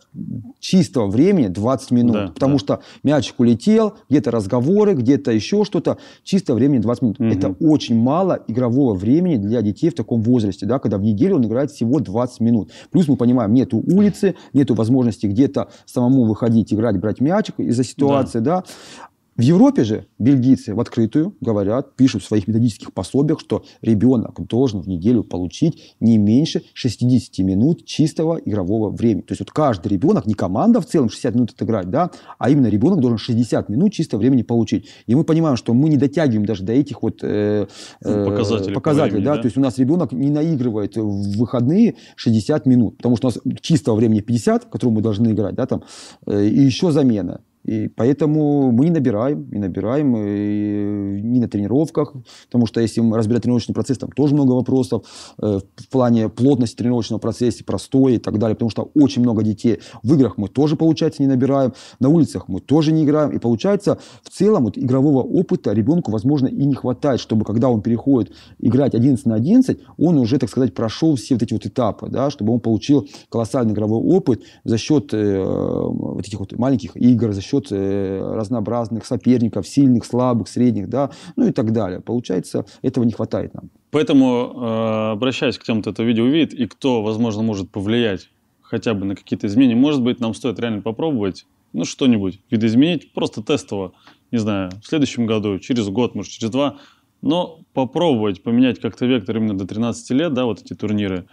чистого времени 20 минут, да, потому да. что мячик улетел, где-то разговоры, где-то еще что-то. Чистого времени 20 минут. Угу. Это очень мало игрового времени для детей в таком возрасте, да, когда в неделю он играет всего 20 минут. Плюс мы понимаем, нету улицы, нету возможности где-то самому выходить, играть, брать мячик из-за ситуации, да. да. В Европе же бельгийцы в открытую говорят, пишут в своих методических пособиях, что ребенок должен в неделю получить не меньше 60 минут чистого игрового времени. То есть вот каждый ребенок, не команда в целом 60 минут отыграть, да, а именно ребенок должен 60 минут чистого времени получить. И мы понимаем, что мы не дотягиваем даже до этих вот э, ну, э показателей, показателей времени, да? да, то есть у нас ребенок не наигрывает в выходные 60 минут, потому что у нас чистого времени 50, в котором мы должны играть, да, там, э, и еще замена. И поэтому мы не набираем, не набираем э, и не на тренировках, потому что если мы разбирать тренировочный процесс, там тоже много вопросов э, в плане плотности тренировочного процесса, простой и так далее, потому что очень много детей. В играх мы тоже, получается, не набираем, на улицах мы тоже не играем. И получается, в целом вот, игрового опыта ребенку, возможно, и не хватает, чтобы когда он переходит играть 11 на 11, он уже, так сказать, прошел все вот эти вот этапы, да, чтобы он получил колоссальный игровой опыт за счет э, вот этих вот маленьких игр, за счет счет э, разнообразных соперников, сильных, слабых, средних, да, ну и так далее. Получается, этого не хватает нам. Поэтому, э, обращаясь к тем, кто это видео увидит и кто, возможно, может повлиять хотя бы на какие-то изменения, может быть, нам стоит реально попробовать ну, что-нибудь видоизменить, просто тестово, не знаю, в следующем году, через год, может, через два, но попробовать поменять как-то вектор именно до 13 лет, да, вот эти турниры,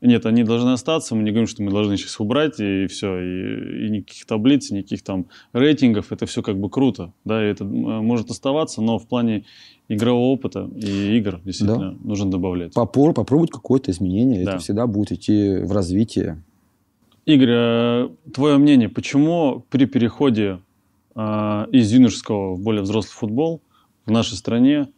нет, они должны остаться. Мы не говорим, что мы должны сейчас убрать и все. И, и никаких таблиц, никаких там рейтингов. Это все как бы круто. Да, и это э, может оставаться, но в плане игрового опыта и игр действительно да. нужно добавлять. Попор, попробовать какое-то изменение. Да. Это всегда будет идти в развитие. Игорь, а твое мнение, почему при переходе э, из юношеского в более взрослый футбол в нашей стране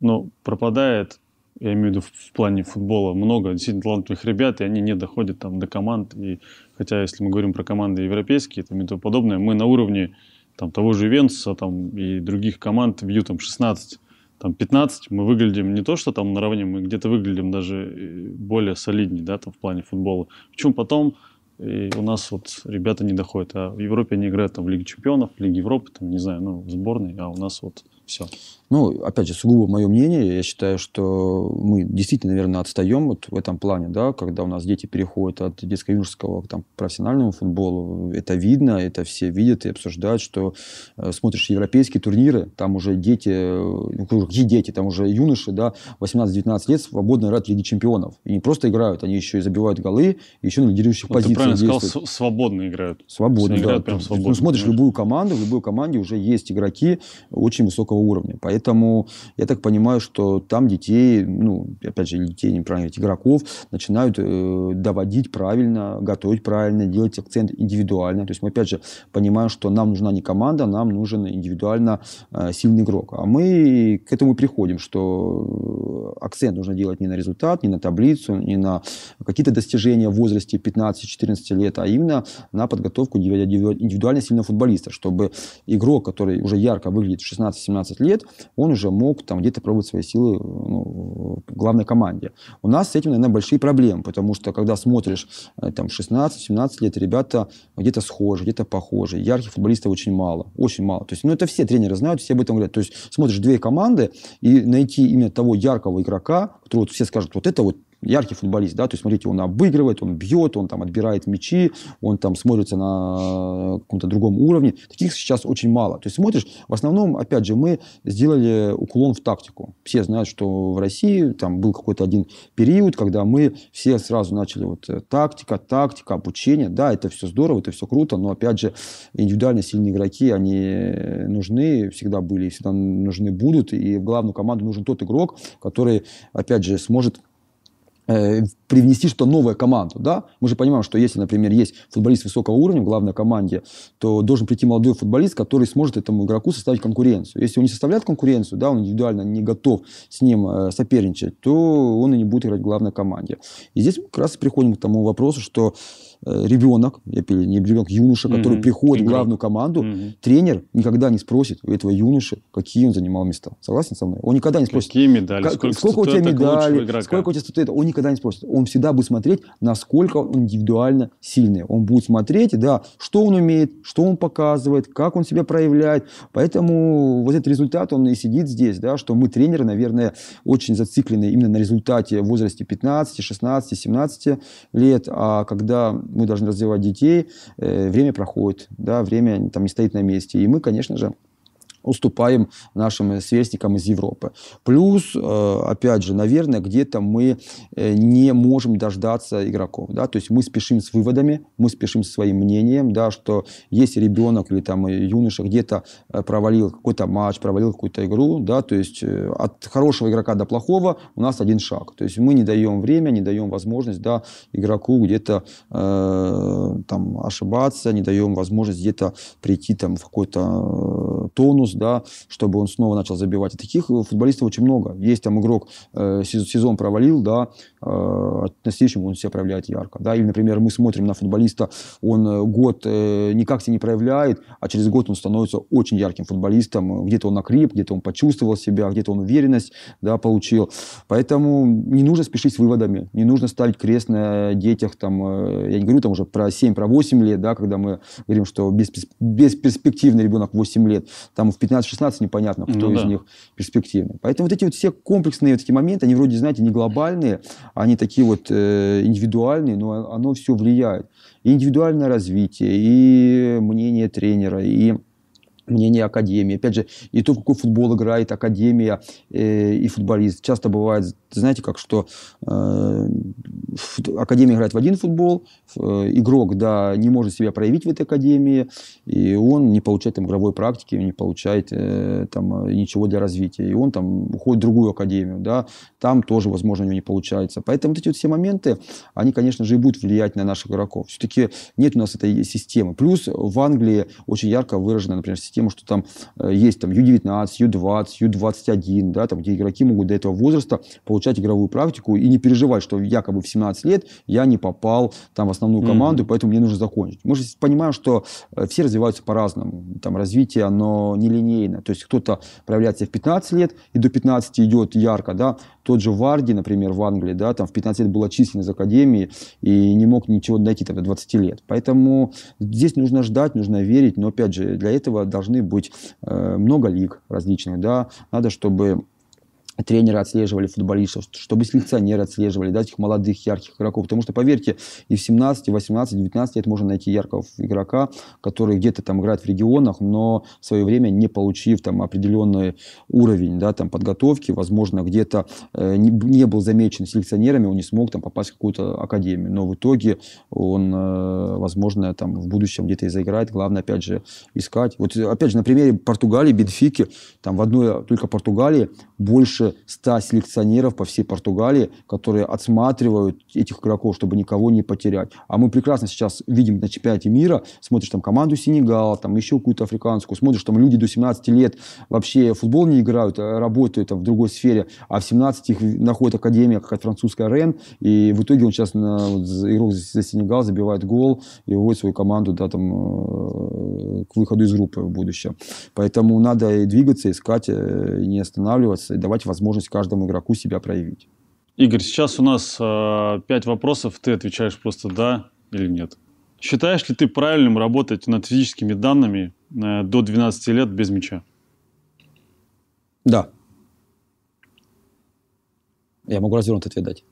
ну, пропадает я имею в виду в плане футбола, много действительно талантливых ребят, и они не доходят там до команд. И, хотя, если мы говорим про команды европейские там, и тому подобное, мы на уровне там, того же Венца там, и других команд бью там 16, там 15, мы выглядим не то, что там наравне, мы где-то выглядим даже э, более солиднее, да, там в плане футбола. Почему потом и э, у нас вот ребята не доходят, а в Европе они играют там в Лиге Чемпионов, в Лиге Европы, там, не знаю, ну, в сборной, а у нас вот все. Ну, опять же, сугубо мое мнение, я считаю, что мы действительно, наверное, отстаем вот в этом плане, да, когда у нас дети переходят от детско-юношеского там, к профессиональному футболу. Это видно, это все видят и обсуждают, что э, смотришь европейские турниры, там уже дети, э, ну, какие дети, там уже юноши, да, 18-19 лет свободно играют в Лиге чемпионов. И не просто играют, они еще и забивают голы, и еще на лидирующих вот позициях. Ты правильно действуют. сказал, свободно играют. Свободно, да. Играют прям свободно, ну, смотришь понимаешь? любую команду, в любой команде уже есть игроки очень высокого уровня. Поэтому я так понимаю, что там детей, ну, опять же, детей, неправильно говорить, игроков, начинают э, доводить правильно, готовить правильно, делать акцент индивидуально. То есть мы, опять же, понимаем, что нам нужна не команда, нам нужен индивидуально э, сильный игрок. А мы к этому приходим, что э, акцент нужно делать не на результат, не на таблицу, не на какие-то достижения в возрасте 15-14 лет, а именно на подготовку индивидуально сильного футболиста, чтобы игрок, который уже ярко выглядит в 16-17 18 лет он уже мог там где-то пробовать свои силы э, ну, в главной команде. У нас с этим, наверное, большие проблемы, потому что когда смотришь э, там 16-17 лет, ребята где-то схожи, где-то похожи. Ярких футболистов очень мало, очень мало. То есть, ну это все тренеры знают, все об этом говорят. То есть смотришь две команды и найти именно того яркого игрока, которого вот все скажут, вот это вот яркий футболист, да, то есть, смотрите, он обыгрывает, он бьет, он там отбирает мячи, он там смотрится на каком-то другом уровне. Таких сейчас очень мало. То есть, смотришь, в основном, опять же, мы сделали уклон в тактику. Все знают, что в России там был какой-то один период, когда мы все сразу начали вот э, тактика, тактика, обучение. Да, это все здорово, это все круто, но, опять же, индивидуально сильные игроки, они нужны, всегда были и всегда нужны будут. И в главную команду нужен тот игрок, который, опять же, сможет Э, привнести что-то новое команду, да? Мы же понимаем, что если, например, есть футболист высокого уровня в главной команде, то должен прийти молодой футболист, который сможет этому игроку составить конкуренцию. Если он не составляет конкуренцию, да, он индивидуально не готов с ним э, соперничать, то он и не будет играть в главной команде. И здесь мы как раз и приходим к тому вопросу, что Э, ребенок, я не ребенок, юноша, который угу. приходит Игрок. в главную команду, угу. тренер никогда не спросит у этого юноши, какие он занимал места. Согласен со мной? Он никогда не спросит. Какие медали? Как, сколько, сколько у тебя медалей? Сколько у тебя статуэток? Он никогда не спросит. Он всегда будет смотреть, насколько он индивидуально сильный. Он будет смотреть, да, что он умеет, что он показывает, как он себя проявляет. Поэтому вот этот результат, он и сидит здесь, да, что мы тренеры, наверное, очень зациклены именно на результате в возрасте 15, 16, 17 лет, а когда мы должны развивать детей, э, время проходит, да, время там не стоит на месте. И мы, конечно же, уступаем нашим э, сверстникам из Европы. Плюс, э, опять же, наверное, где-то мы э, не можем дождаться игроков, да, то есть мы спешим с выводами, мы спешим со своим мнением, да, что если ребенок или там юноша где-то провалил какой-то матч, провалил какую-то игру, да, то есть от хорошего игрока до плохого у нас один шаг, то есть мы не даем время, не даем возможность, да, игроку где-то э, там ошибаться, не даем возможность где-то прийти там в какой-то тонус, Рус, да, чтобы он снова начал забивать. И таких э, футболистов очень много. Есть там игрок, э, сезон провалил, да, э, на следующем он себя проявляет ярко. Да. Или, например, мы смотрим на футболиста, он э, год э, никак себя не проявляет, а через год он становится очень ярким футболистом. Где-то он накреп, где-то он почувствовал себя, где-то он уверенность да, получил. Поэтому не нужно спешить с выводами, не нужно ставить крест на детях. Там, э, я не говорю там уже про 7, про 8 лет, да, когда мы говорим, что бесперспективный ребенок 8 лет. Там 15-16 непонятно, кто ну, из да. них перспективный. Поэтому вот эти вот все комплексные вот эти моменты, они вроде, знаете, не глобальные, они такие вот э, индивидуальные, но оно все влияет. И индивидуальное развитие, и мнение тренера, и мнение академии. Опять же, и то, какой футбол играет академия э, и футболист. Часто бывает, знаете, как, что э, академия играет в один футбол, э, игрок, да, не может себя проявить в этой академии, и он не получает там игровой практики, не получает э, там э, ничего для развития. И он там уходит в другую академию, да, там тоже, возможно, у него не получается. Поэтому вот эти вот все моменты, они, конечно же, и будут влиять на наших игроков. Все-таки нет у нас этой системы. Плюс в Англии очень ярко выражена, например, система тем, что там э, есть там u 19 u 20 u 21 да, там, где игроки могут до этого возраста получать игровую практику и не переживать, что якобы в 17 лет я не попал там в основную команду, mm-hmm. поэтому мне нужно закончить. Мы же понимаем, что э, все развиваются по-разному. Там развитие, оно нелинейно. То есть кто-то проявляется в 15 лет и до 15 идет ярко, да. Тот же Варди, например, в Англии, да, там в 15 лет был отчислен из академии и не мог ничего дойти там, до 20 лет. Поэтому здесь нужно ждать, нужно верить, но опять же, для этого должны должны быть э, много лиг различных, да, надо, чтобы тренеры отслеживали футболистов, чтобы селекционеры отслеживали, да, этих молодых, ярких игроков. Потому что, поверьте, и в 17, и 18, и 19 лет можно найти яркого игрока, который где-то там играет в регионах, но в свое время не получив там определенный уровень, да, там подготовки, возможно, где-то э, не, не был замечен селекционерами, он не смог там попасть в какую-то академию. Но в итоге он, э, возможно, там в будущем где-то и заиграет. Главное, опять же, искать. Вот, опять же, на примере Португалии, Бенфики, там в одной только Португалии больше больше 100 селекционеров по всей Португалии, которые отсматривают этих игроков, чтобы никого не потерять. А мы прекрасно сейчас видим на чемпионате мира, смотришь там команду Сенегала, там еще какую-то африканскую, смотришь, там люди до 17 лет вообще футбол не играют, а работают там, в другой сфере, а в 17 их находит академия, какая-то французская Рен, и в итоге он сейчас на, вот, игрок за Сенегал забивает гол и выводит свою команду да, там, э, к выходу из группы в будущем. Поэтому надо и двигаться, искать, э, и не останавливаться, и давать возможность каждому игроку себя проявить. Игорь, сейчас у нас э, пять вопросов, ты отвечаешь просто да или нет. Считаешь ли ты правильным работать над физическими данными э, до 12 лет без мяча? Да. Я могу развернутый ответ дать.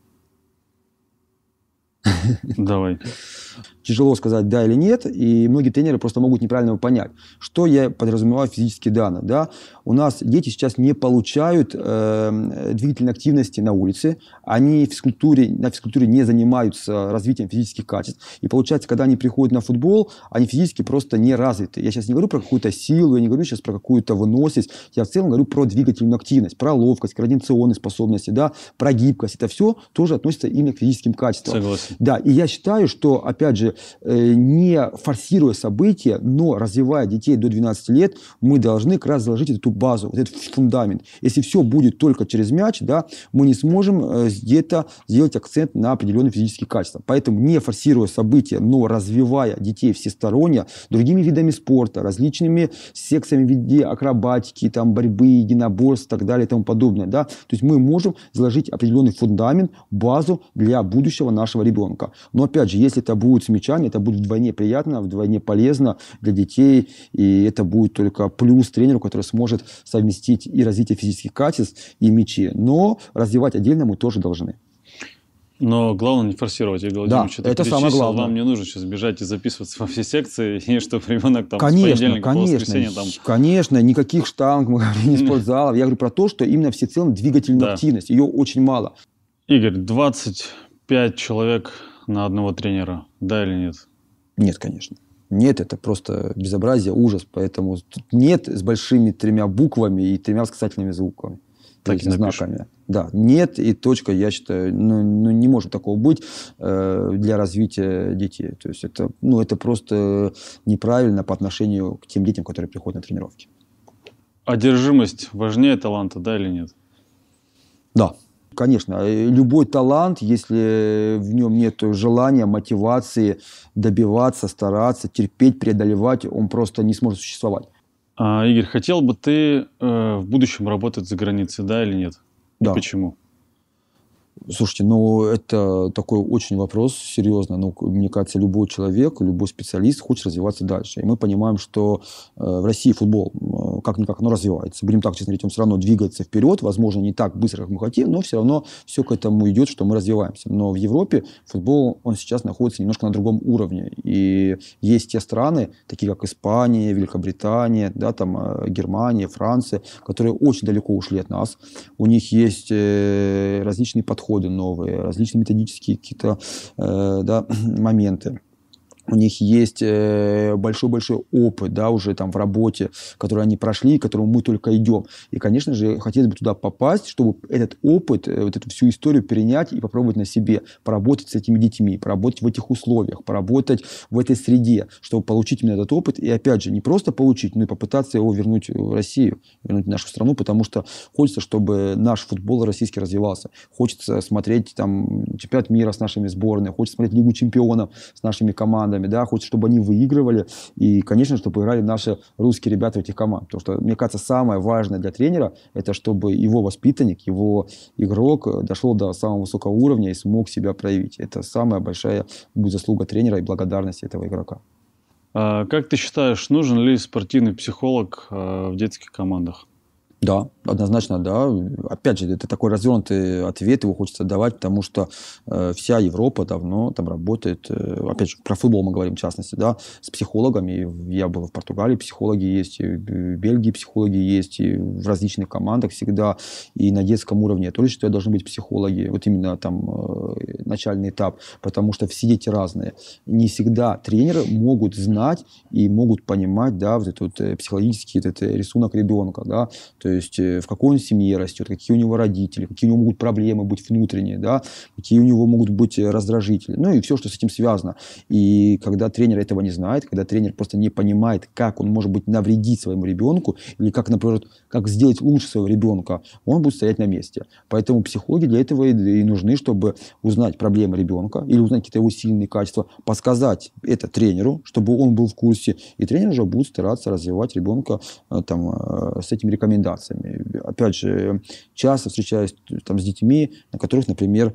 Давай тяжело сказать да или нет, и многие тренеры просто могут неправильно его понять. Что я подразумеваю физические данные? Да? У нас дети сейчас не получают э, двигательной активности на улице, они в физкультуре, на физкультуре не занимаются развитием физических качеств. И получается, когда они приходят на футбол, они физически просто не развиты. Я сейчас не говорю про какую-то силу, я не говорю сейчас про какую-то выносливость, я в целом говорю про двигательную активность, про ловкость, координационные способности, да, про гибкость. Это все тоже относится именно к физическим качествам. Согласен. Да, и я считаю, что, опять опять же, э, не форсируя события, но развивая детей до 12 лет, мы должны как раз заложить эту базу, вот этот фундамент. Если все будет только через мяч, да, мы не сможем э, где-то сделать акцент на определенные физические качества. Поэтому не форсируя события, но развивая детей всесторонне, другими видами спорта, различными секциями в виде акробатики, там, борьбы, единоборств и так далее и тому подобное. Да? То есть мы можем заложить определенный фундамент, базу для будущего нашего ребенка. Но опять же, если это будет будет мячами это будет вдвойне приятно, вдвойне полезно для детей, и это будет только плюс тренеру, который сможет совместить и развитие физических качеств, и мячи. Но развивать отдельно мы тоже должны. Но главное не форсировать, Игорь Владимирович. Да, это самое главное. Вам не нужно сейчас бежать и записываться во все секции, [laughs] и чтобы ребенок там конечно, с конечно, там... Конечно, никаких штанг, мы говорим, [laughs] не спортзалов. Я говорю про то, что именно всецело двигательная да. активность. Ее очень мало. Игорь, 25 человек на одного тренера, да или нет? Нет, конечно. Нет, это просто безобразие, ужас. Поэтому тут нет с большими тремя буквами и тремя восклицательными звуками. Так и знаками. Да, нет и точка, я считаю, ну, ну не может такого быть э, для развития детей. То есть это, ну, это просто неправильно по отношению к тем детям, которые приходят на тренировки. Одержимость важнее таланта, да или нет? Да, конечно, э, любой талант, если в нем нет желания, мотивации добиваться, стараться, терпеть, преодолевать, он просто не сможет существовать. А, Игорь, хотел бы ты э, в будущем работать за границей, да или нет? Да. И почему? Слушайте, ну это такой очень вопрос серьезно. Ну, мне кажется, любой человек, любой специалист хочет развиваться дальше. И мы понимаем, что э, в России футбол э, как-никак оно развивается. Будем так честно говорить, он все равно двигается вперед. Возможно, не так быстро, как мы хотим, но все равно все к этому идет, что мы развиваемся. Но в Европе футбол, он сейчас находится немножко на другом уровне. И есть те страны, такие как Испания, Великобритания, да, там, э, Германия, Франция, которые очень далеко ушли от нас. У них есть э, различные подходы подходы новые, различные методические какие-то э, да, [clears throat] моменты у них есть э, большой-большой опыт, да, уже там в работе, который они прошли, к которому мы только идем. И, конечно же, хотелось бы туда попасть, чтобы этот опыт, э, вот эту всю историю перенять и попробовать на себе, поработать с этими детьми, поработать в этих условиях, поработать в этой среде, чтобы получить именно этот опыт. И, опять же, не просто получить, но и попытаться его вернуть в Россию, вернуть в нашу страну, потому что хочется, чтобы наш футбол российский развивался. Хочется смотреть там чемпионат мира с нашими сборными, хочется смотреть Лигу чемпионов с нашими командами, командами, да, хоть чтобы они выигрывали, и, конечно, чтобы играли наши русские ребята в этих команд, потому что, мне кажется, самое важное для тренера, это чтобы его воспитанник, его игрок дошел до самого высокого уровня и смог себя проявить. Это самая большая будет заслуга тренера и благодарность этого игрока. А как ты считаешь, нужен ли спортивный психолог а, в детских командах? Да, однозначно, да. Опять же, это такой развернутый ответ, его хочется давать, потому что э, вся Европа давно там работает. Э, опять же, про футбол мы говорим в частности, да, с психологами. Я был в Португалии, психологи есть, и в Бельгии психологи есть, и в различных командах всегда, и на детском уровне. Я тоже считаю, должны быть психологи, вот именно там э, начальный этап, потому что все дети разные. Не всегда тренеры могут знать и могут понимать, да, вот этот вот, э, психологический этот э, рисунок ребенка, да, то то есть э, в какой он семье растет, какие у него родители, какие у него могут проблемы быть внутренние, да, какие у него могут быть э, раздражители, ну и все, что с этим связано. И когда тренер этого не знает, когда тренер просто не понимает, как он может быть навредить своему ребенку или как, например, как сделать лучше своего ребенка, он будет стоять на месте. Поэтому психологи для этого и, нужны, чтобы узнать проблемы ребенка или узнать какие-то его сильные качества, подсказать это тренеру, чтобы он был в курсе, и тренер уже будет стараться развивать ребенка э, там, с этими рекомендациями операциями. Опять же, часто встречаюсь э, там, с детьми, на которых, например,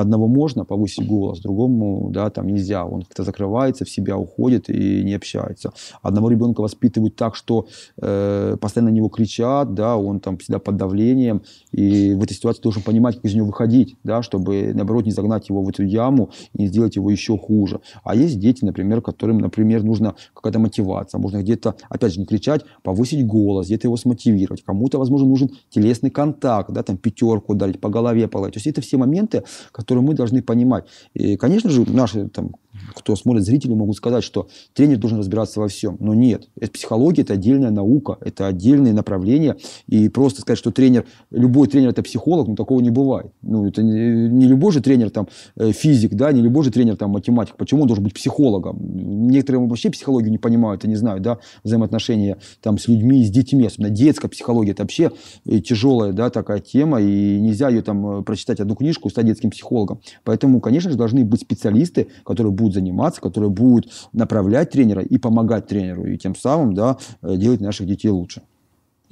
одного можно повысить голос, а другому, да, там нельзя. Он как-то закрывается, в себя уходит и не общается. Одного ребенка воспитывают так, что э, постоянно на него кричат, да, он там всегда под давлением, и в этой ситуации должен понимать, как из него выходить, да, чтобы, наоборот, не загнать его в эту яму и не сделать его еще хуже. А есть дети, например, которым, например, нужна какая-то мотивация, можно где-то, опять же, не кричать, повысить голос, где-то его смотивировать. Кому-то, возможно, нужен телесный контакт, да, там пятерку ударить, по голове полоть. То есть это все моменты, которые мы должны понимать. И, конечно же, наши там, кто смотрит, зрители могут сказать, что тренер должен разбираться во всем. Но нет, это психология, это отдельная наука, это отдельное направление, И просто сказать, что тренер, любой тренер это психолог, ну такого не бывает. Ну это не, не любой же тренер там э, физик, да, не любой же тренер там математик. Почему он должен быть психологом? Некоторые вообще психологию не понимают и не знают, да, взаимоотношения там с людьми, с детьми, особенно детская психология, это вообще э, тяжелая, да, такая тема, и нельзя ее там э, прочитать одну книжку и стать детским психологом психологом. Поэтому, конечно же, должны быть специалисты, которые будут заниматься, которые будут направлять тренера и помогать тренеру, и тем самым да, э, делать наших детей лучше.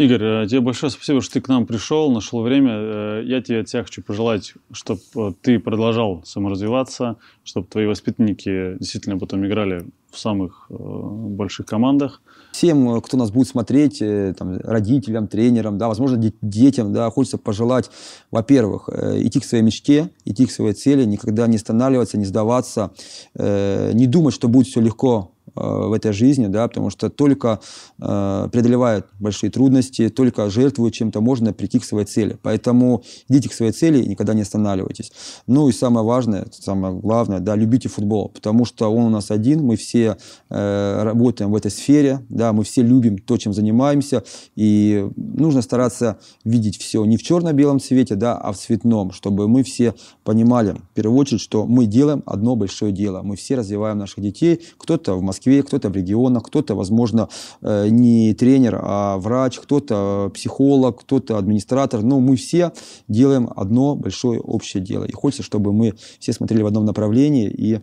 Игорь, э, тебе большое спасибо, что ты к нам пришел, нашел время. Э, я тебе от тебя хочу пожелать, чтобы э, ты продолжал саморазвиваться, чтобы твои воспитанники действительно потом играли в самых больших командах. Всем, кто нас будет смотреть, там, родителям, тренерам, да, возможно, детям, да, хочется пожелать, во-первых, идти к своей мечте, идти к своей цели, никогда не останавливаться, не сдаваться, не думать, что будет все легко Э, в этой жизни, да, потому что только э, преодолевая большие трудности, только жертвуя чем-то, можно прийти к своей цели. Поэтому идите к своей цели и никогда не останавливайтесь. Ну и самое важное, самое главное, да, любите футбол, потому что он у нас один, мы все э, работаем в этой сфере, да, мы все любим то, чем занимаемся, и нужно стараться видеть все не в черно-белом цвете, да, а в цветном, чтобы мы все понимали, в первую очередь, что мы делаем одно большое дело, мы все развиваем наших детей, кто-то в Москве Москве, кто-то в регионах, кто-то, возможно, э, не тренер, а врач, кто-то психолог, кто-то администратор. Но мы все делаем одно большое общее дело. И хочется, чтобы мы все смотрели в одном направлении и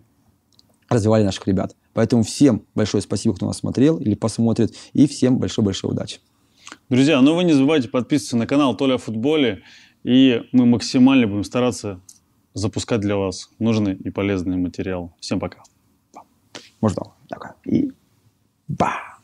развивали наших ребят. Поэтому всем большое спасибо, кто нас смотрел или посмотрит, и всем большой-большой удачи. Друзья, ну вы не забывайте подписываться на канал Толя о футболе, и мы максимально будем стараться запускать для вас нужный и полезный материал. Всем пока. Можно. Okay. Y va.